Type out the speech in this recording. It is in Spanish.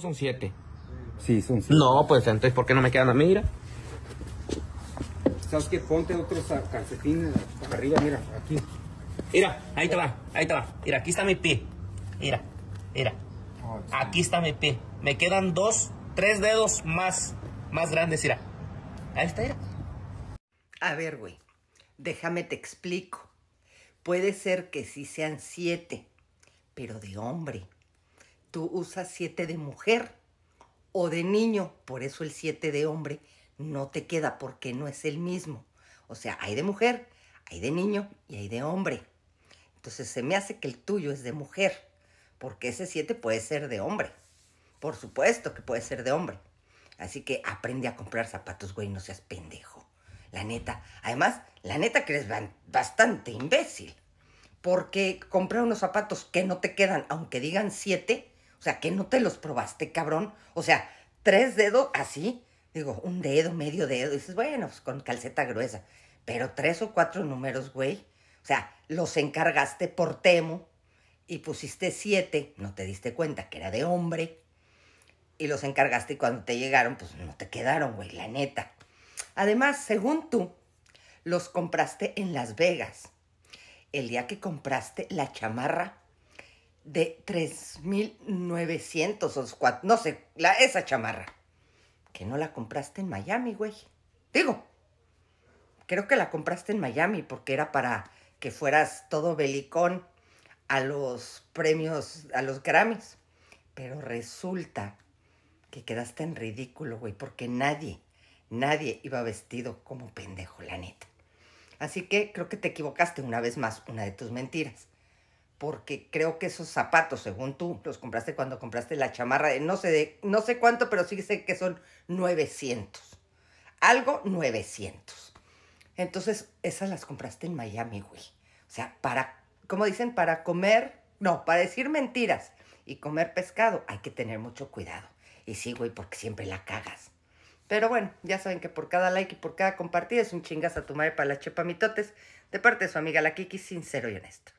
son siete? Sí, son siete. No, pues entonces, ¿por qué no me quedan a mí? Mira. ¿Sabes qué? Ponte otros calcetines arriba, mira, aquí. Mira, ahí te va, ahí te va. Mira, aquí está mi pie. Mira, mira. Oh, aquí está mi pie. Me quedan dos, tres dedos más, más grandes, mira. Ahí está, mira. A ver, güey, déjame te explico. Puede ser que sí sean siete, pero de hombre tú usas siete de mujer o de niño, por eso el siete de hombre no te queda porque no es el mismo. O sea, hay de mujer, hay de niño y hay de hombre. Entonces se me hace que el tuyo es de mujer, porque ese siete puede ser de hombre. Por supuesto que puede ser de hombre. Así que aprende a comprar zapatos, güey, no seas pendejo. La neta. Además, la neta que eres bastante imbécil. Porque comprar unos zapatos que no te quedan, aunque digan siete, o sea, que no te los probaste, cabrón. O sea, tres dedos así, digo, un dedo, medio dedo. dices, bueno, pues con calceta gruesa. Pero tres o cuatro números, güey. O sea, los encargaste por temo y pusiste siete, no te diste cuenta que era de hombre. Y los encargaste y cuando te llegaron, pues no te quedaron, güey, la neta. Además, según tú, los compraste en Las Vegas. El día que compraste la chamarra de 3.900 o no sé, la, esa chamarra. Que no la compraste en Miami, güey. Digo, creo que la compraste en Miami porque era para que fueras todo belicón a los premios, a los Grammys. Pero resulta que quedaste en ridículo, güey, porque nadie, nadie iba vestido como pendejo, la neta. Así que creo que te equivocaste una vez más, una de tus mentiras porque creo que esos zapatos, según tú, los compraste cuando compraste la chamarra, no sé, de, no sé cuánto, pero sí sé que son 900. Algo 900. Entonces, esas las compraste en Miami, güey. O sea, para, como dicen, para comer, no, para decir mentiras y comer pescado, hay que tener mucho cuidado. Y sí, güey, porque siempre la cagas. Pero bueno, ya saben que por cada like y por cada compartida es un chingazo a tu madre para las chepamitotes, De parte de su amiga la Kiki, sincero y honesto.